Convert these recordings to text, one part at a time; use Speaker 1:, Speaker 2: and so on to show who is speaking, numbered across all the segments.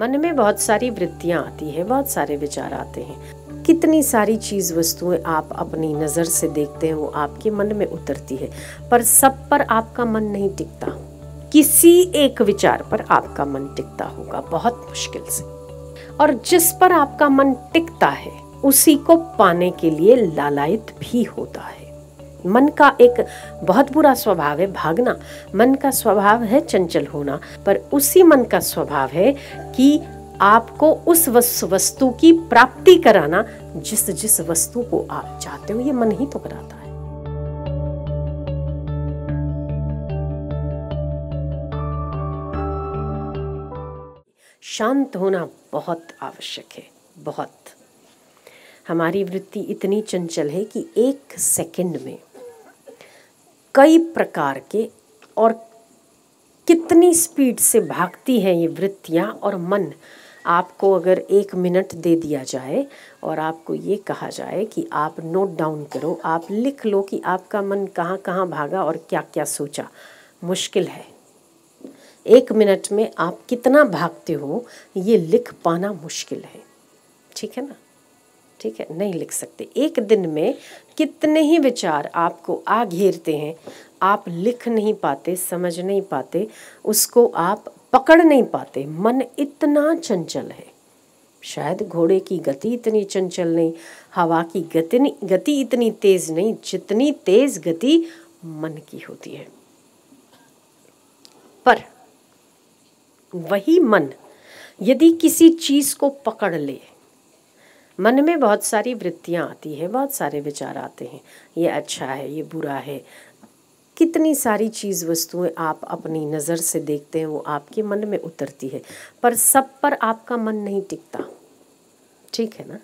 Speaker 1: मन में बहुत सारी वृत्तियां आती हैं बहुत सारे विचार आते हैं कितनी सारी चीज़ वस्तुएं आप अपनी नज़र से देखते हैं वो आपके मन में उतरती है पर सब पर आपका मन नहीं टिकता किसी एक विचार पर आपका मन टिकता होगा बहुत मुश्किल से और जिस पर आपका मन टिकता है उसी को पाने के लिए लालायित भी होता है मन का एक बहुत बुरा स्वभाव है भागना मन का स्वभाव है चंचल होना पर उसी मन का स्वभाव है कि आपको उस वस्तु की प्राप्ति कराना जिस जिस वस्तु को आप चाहते हो ये मन ही तो कराता है शांत होना बहुत आवश्यक है बहुत हमारी वृत्ति इतनी चंचल है कि एक सेकंड में कई प्रकार के और कितनी स्पीड से भागती हैं ये वृत्तियाँ और मन आपको अगर एक मिनट दे दिया जाए और आपको ये कहा जाए कि आप नोट डाउन करो आप लिख लो कि आपका मन कहाँ कहाँ भागा और क्या क्या सोचा मुश्किल है एक मिनट में आप कितना भागते हो ये लिख पाना मुश्किल है ठीक है ना ठीक है नहीं लिख सकते एक दिन में कितने ही विचार आपको आ घेरते हैं आप लिख नहीं पाते समझ नहीं पाते उसको आप पकड़ नहीं पाते मन इतना चंचल है शायद घोड़े की गति इतनी चंचल नहीं हवा की गति गति इतनी तेज नहीं जितनी तेज गति मन की होती है पर वही मन यदि किसी चीज को पकड़ ले मन में बहुत सारी वृत्तियाँ आती हैं बहुत सारे विचार आते हैं ये अच्छा है ये बुरा है कितनी सारी चीज़ वस्तुएं आप अपनी नज़र से देखते हैं वो आपके मन में उतरती है पर सब पर आपका मन नहीं टिकता ठीक है ना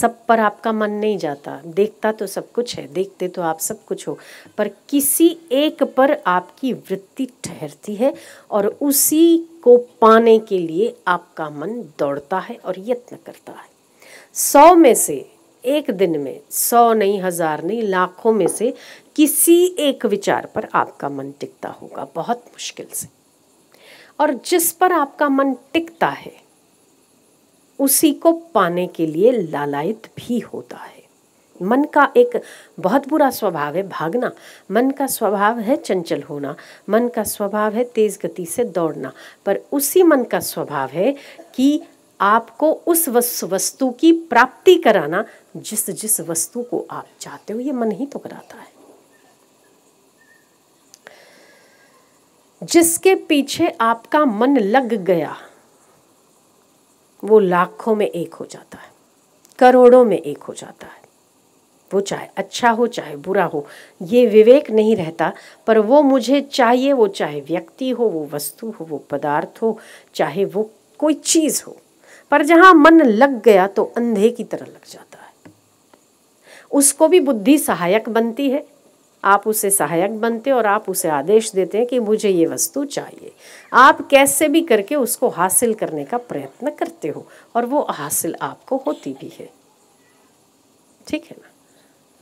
Speaker 1: सब पर आपका मन नहीं जाता देखता तो सब कुछ है देखते तो आप सब कुछ हो पर किसी एक पर आपकी वृत्ति ठहरती है और उसी को पाने के लिए आपका मन दौड़ता है और यत्न करता है सौ में से एक दिन में सौ नहीं हज़ार नहीं लाखों में से किसी एक विचार पर आपका मन टिकता होगा बहुत मुश्किल से और जिस पर आपका मन टिकता है उसी को पाने के लिए लालायित भी होता है मन का एक बहुत बुरा स्वभाव है भागना मन का स्वभाव है चंचल होना मन का स्वभाव है तेज़ गति से दौड़ना पर उसी मन का स्वभाव है कि आपको उस वस्तु की प्राप्ति कराना जिस जिस वस्तु को आप चाहते हो ये मन ही तो कराता है जिसके पीछे आपका मन लग गया वो लाखों में एक हो जाता है करोड़ों में एक हो जाता है वो चाहे अच्छा हो चाहे बुरा हो ये विवेक नहीं रहता पर वो मुझे चाहिए वो चाहे व्यक्ति हो वो वस्तु हो वो पदार्थ हो चाहे वो कोई चीज़ हो पर जहां मन लग गया तो अंधे की तरह लग जाता है उसको भी बुद्धि सहायक बनती है आप उसे सहायक बनते और आप उसे आदेश देते हैं कि मुझे ये वस्तु चाहिए आप कैसे भी करके उसको हासिल करने का प्रयत्न करते हो और वो हासिल आपको होती भी है ठीक है ना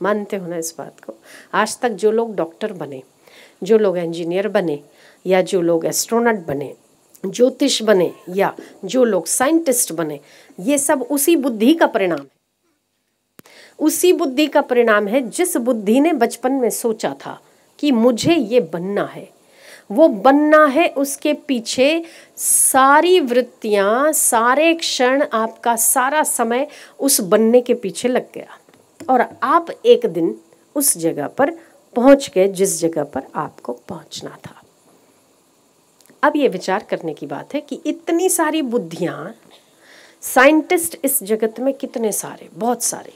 Speaker 1: मानते हो ना इस बात को आज तक जो लोग डॉक्टर बने जो लोग इंजीनियर बने या जो लोग एस्ट्रोनट बने ज्योतिष बने या जो लोग साइंटिस्ट बने ये सब उसी बुद्धि का परिणाम है उसी बुद्धि का परिणाम है जिस बुद्धि ने बचपन में सोचा था कि मुझे ये बनना है वो बनना है उसके पीछे सारी वृत्तियाँ सारे क्षण आपका सारा समय उस बनने के पीछे लग गया और आप एक दिन उस जगह पर पहुंच गए जिस जगह पर आपको पहुंचना था अब ये विचार करने की बात है कि इतनी सारी बुद्धियाँ साइंटिस्ट इस जगत में कितने सारे बहुत सारे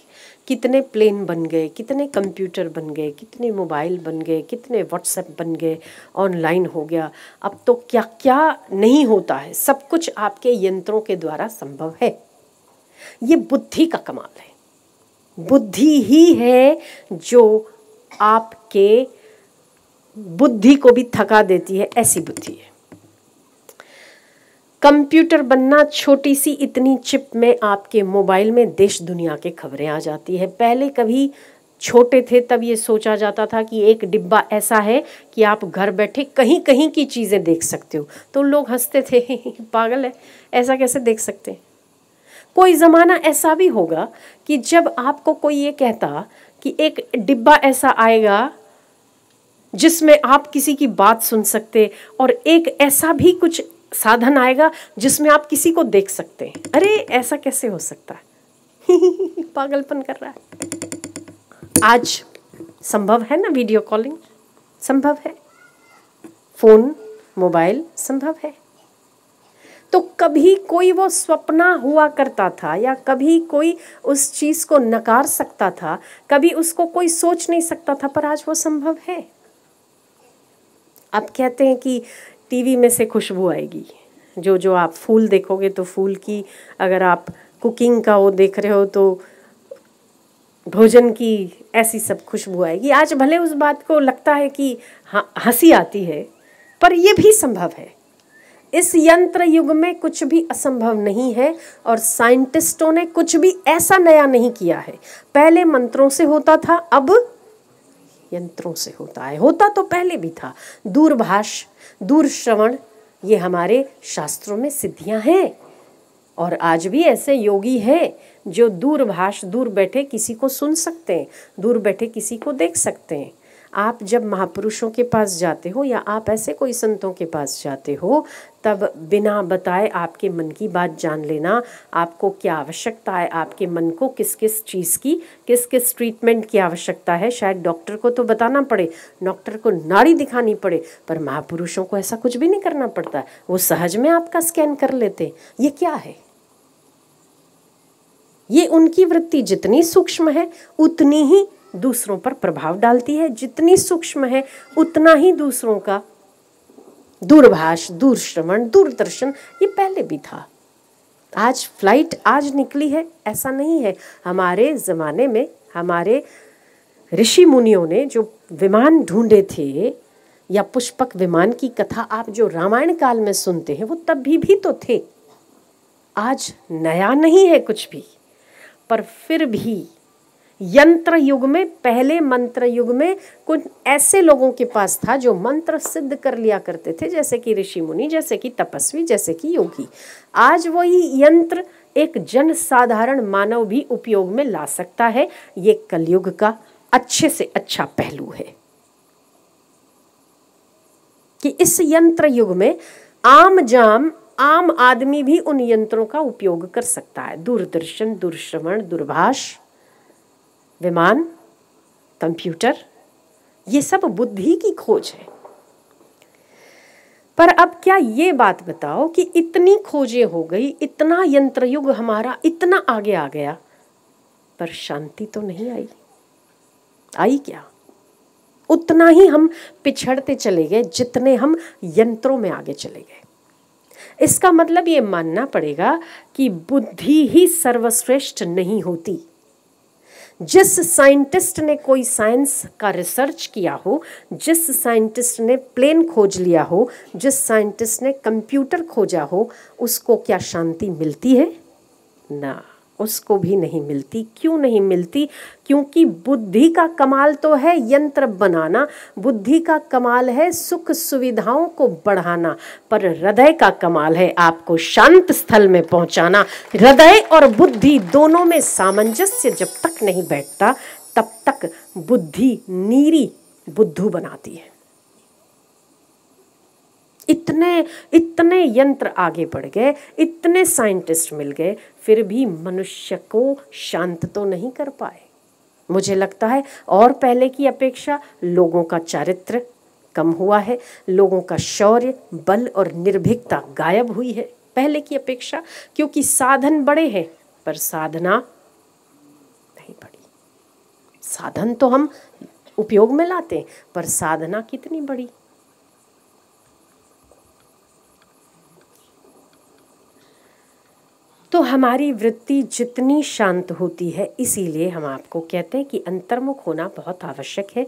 Speaker 1: कितने प्लेन बन गए कितने कंप्यूटर बन गए कितने मोबाइल बन गए कितने व्हाट्सएप बन गए ऑनलाइन हो गया अब तो क्या क्या नहीं होता है सब कुछ आपके यंत्रों के द्वारा संभव है ये बुद्धि का कमाल है बुद्धि ही है जो आपके बुद्धि को भी थका देती है ऐसी बुद्धि है कंप्यूटर बनना छोटी सी इतनी चिप में आपके मोबाइल में देश दुनिया के खबरें आ जाती है पहले कभी छोटे थे तब ये सोचा जाता था कि एक डिब्बा ऐसा है कि आप घर बैठे कहीं कहीं की चीज़ें देख सकते हो तो लोग हंसते थे पागल है ऐसा कैसे देख सकते हैं कोई ज़माना ऐसा भी होगा कि जब आपको कोई ये कहता कि एक डिब्बा ऐसा आएगा जिसमें आप किसी की बात सुन सकते और एक ऐसा भी कुछ साधन आएगा जिसमें आप किसी को देख सकते हैं अरे ऐसा कैसे हो सकता है पागलपन कर रहा है आज संभव है ना वीडियो कॉलिंग संभव है फ़ोन मोबाइल संभव है तो कभी कोई वो स्वप्ना हुआ करता था या कभी कोई उस चीज़ को नकार सकता था कभी उसको कोई सोच नहीं सकता था पर आज वो संभव है आप कहते हैं कि टीवी में से खुशबू आएगी जो जो आप फूल देखोगे तो फूल की अगर आप कुकिंग का वो देख रहे हो तो भोजन की ऐसी सब खुशबू आएगी आज भले उस बात को लगता है कि हाँ, हंसी आती है पर यह भी संभव है इस यंत्र युग में कुछ भी असंभव नहीं है और साइंटिस्टों ने कुछ भी ऐसा नया नहीं किया है पहले मंत्रों से होता था अब यंत्रों से होता है होता तो पहले भी था दूरभाष दूर श्रवण ये हमारे शास्त्रों में सिद्धियां हैं और आज भी ऐसे योगी हैं जो दूरभाष दूर बैठे किसी को सुन सकते हैं दूर बैठे किसी को देख सकते हैं आप जब महापुरुषों के पास जाते हो या आप ऐसे कोई संतों के पास जाते हो तब बिना बताए आपके मन की बात जान लेना आपको क्या आवश्यकता है आपके मन को किस किस चीज़ की किस किस ट्रीटमेंट की आवश्यकता है शायद डॉक्टर को तो बताना पड़े डॉक्टर को नाड़ी दिखानी पड़े पर महापुरुषों को ऐसा कुछ भी नहीं करना पड़ता वो सहज में आपका स्कैन कर लेते ये क्या है ये उनकी वृत्ति जितनी सूक्ष्म है उतनी ही दूसरों पर प्रभाव डालती है जितनी सूक्ष्म है उतना ही दूसरों का दूरभाष दूरश्रवण दूरदर्शन ये पहले भी था आज फ्लाइट आज निकली है ऐसा नहीं है हमारे ज़माने में हमारे ऋषि मुनियों ने जो विमान ढूंढे थे या पुष्पक विमान की कथा आप जो रामायण काल में सुनते हैं वो तब भी, भी तो थे आज नया नहीं है कुछ भी पर फिर भी यंत्र युग में पहले मंत्र युग में कुछ ऐसे लोगों के पास था जो मंत्र सिद्ध कर लिया करते थे जैसे कि ऋषि मुनि जैसे कि तपस्वी जैसे कि योगी आज वही यंत्र एक जन साधारण मानव भी उपयोग में ला सकता है ये कलयुग का अच्छे से अच्छा पहलू है कि इस यंत्र युग में आम जाम आम आदमी भी उन यंत्रों का उपयोग कर सकता है दूरदर्शन दूरश्रवण दूरभाष विमान कंप्यूटर ये सब बुद्धि की खोज है पर अब क्या ये बात बताओ कि इतनी खोजें हो गई इतना यंत्र युग हमारा इतना आगे आ गया पर शांति तो नहीं आई आई क्या उतना ही हम पिछड़ते चले गए जितने हम यंत्रों में आगे चले गए इसका मतलब ये मानना पड़ेगा कि बुद्धि ही सर्वश्रेष्ठ नहीं होती जिस साइंटिस्ट ने कोई साइंस का रिसर्च किया हो जिस साइंटिस्ट ने प्लेन खोज लिया हो जिस साइंटिस्ट ने कंप्यूटर खोजा हो उसको क्या शांति मिलती है ना उसको भी नहीं मिलती क्यों नहीं मिलती क्योंकि बुद्धि का कमाल तो है यंत्र बनाना बुद्धि का कमाल है सुख सुविधाओं को बढ़ाना पर हृदय का कमाल है आपको शांत स्थल में पहुंचाना हृदय और बुद्धि दोनों में सामंजस्य जब तक नहीं बैठता तब तक बुद्धि नीरी बुद्धू बनाती है इतने इतने यंत्र आगे बढ़ गए इतने साइंटिस्ट मिल गए फिर भी मनुष्य को शांत तो नहीं कर पाए मुझे लगता है और पहले की अपेक्षा लोगों का चरित्र कम हुआ है लोगों का शौर्य बल और निर्भीकता गायब हुई है पहले की अपेक्षा क्योंकि साधन बड़े हैं पर साधना नहीं बड़ी साधन तो हम उपयोग में लाते हैं पर साधना कितनी बड़ी तो हमारी वृत्ति जितनी शांत होती है इसीलिए हम आपको कहते हैं कि अंतर्मुख होना बहुत आवश्यक है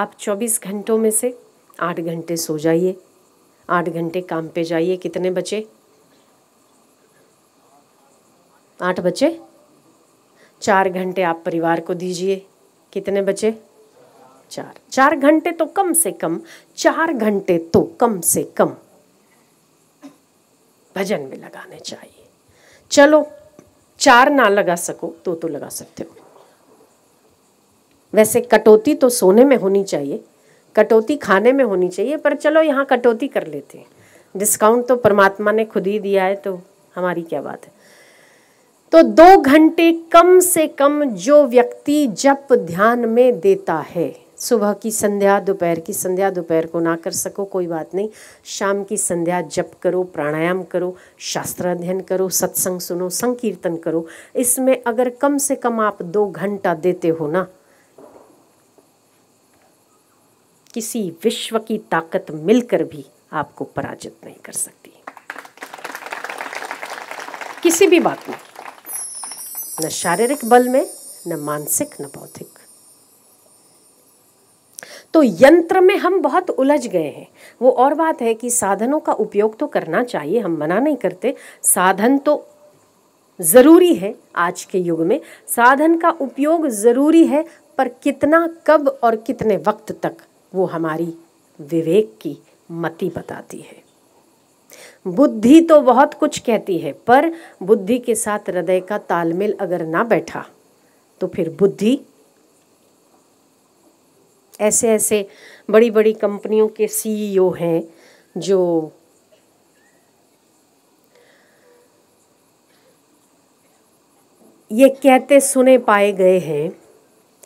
Speaker 1: आप 24 घंटों में से आठ घंटे सो जाइए आठ घंटे काम पे जाइए कितने बचे आठ बचे चार घंटे आप परिवार को दीजिए कितने बचे चार चार घंटे तो कम से कम चार घंटे तो कम से कम भजन में लगाने चाहिए चलो चार ना लगा सको तो तो लगा सकते हो वैसे कटौती तो सोने में होनी चाहिए कटौती खाने में होनी चाहिए पर चलो यहाँ कटौती कर लेते हैं डिस्काउंट तो परमात्मा ने खुद ही दिया है तो हमारी क्या बात है तो दो घंटे कम से कम जो व्यक्ति जप ध्यान में देता है सुबह की संध्या दोपहर की संध्या दोपहर को ना कर सको कोई बात नहीं शाम की संध्या जप करो प्राणायाम करो शास्त्र अध्ययन करो सत्संग सुनो संकीर्तन करो इसमें अगर कम से कम आप दो घंटा देते हो ना किसी विश्व की ताकत मिलकर भी आपको पराजित नहीं कर सकती किसी भी बात में न शारीरिक बल में न मानसिक न बौद्धिक तो यंत्र में हम बहुत उलझ गए हैं वो और बात है कि साधनों का उपयोग तो करना चाहिए हम मना नहीं करते साधन तो ज़रूरी है आज के युग में साधन का उपयोग ज़रूरी है पर कितना कब और कितने वक्त तक वो हमारी विवेक की मति बताती है बुद्धि तो बहुत कुछ कहती है पर बुद्धि के साथ हृदय का तालमेल अगर ना बैठा तो फिर बुद्धि ऐसे ऐसे बड़ी बड़ी कंपनियों के सीईओ e हैं जो ये कहते सुने पाए गए हैं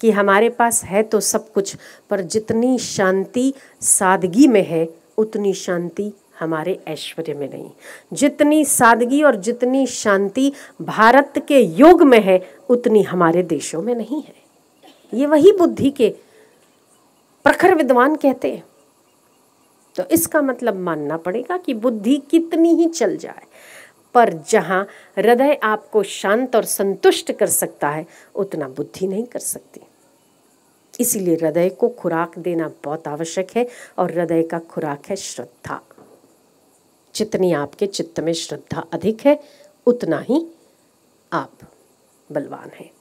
Speaker 1: कि हमारे पास है तो सब कुछ पर जितनी शांति सादगी में है उतनी शांति हमारे ऐश्वर्य में नहीं जितनी सादगी और जितनी शांति भारत के योग में है उतनी हमारे देशों में नहीं है ये वही बुद्धि के प्रखर विद्वान कहते हैं तो इसका मतलब मानना पड़ेगा कि बुद्धि कितनी ही चल जाए पर जहाँ हृदय आपको शांत और संतुष्ट कर सकता है उतना बुद्धि नहीं कर सकती इसीलिए हृदय को खुराक देना बहुत आवश्यक है और हृदय का खुराक है श्रद्धा जितनी आपके चित्त में श्रद्धा अधिक है उतना ही आप बलवान हैं